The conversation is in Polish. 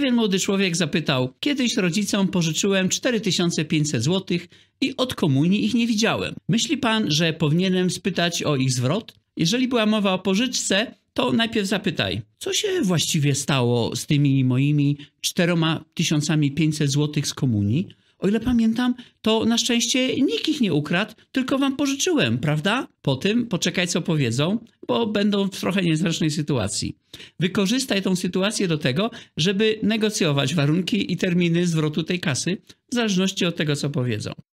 Pewien młody człowiek zapytał: Kiedyś rodzicom pożyczyłem 4500 zł i od komunii ich nie widziałem. Myśli pan, że powinienem spytać o ich zwrot? Jeżeli była mowa o pożyczce, to najpierw zapytaj, co się właściwie stało z tymi moimi czteroma tysiącami złotych z komunii? O ile pamiętam, to na szczęście nikt ich nie ukradł, tylko wam pożyczyłem, prawda? Po tym poczekaj, co powiedzą, bo będą w trochę niezręcznej sytuacji. Wykorzystaj tą sytuację do tego, żeby negocjować warunki i terminy zwrotu tej kasy, w zależności od tego, co powiedzą.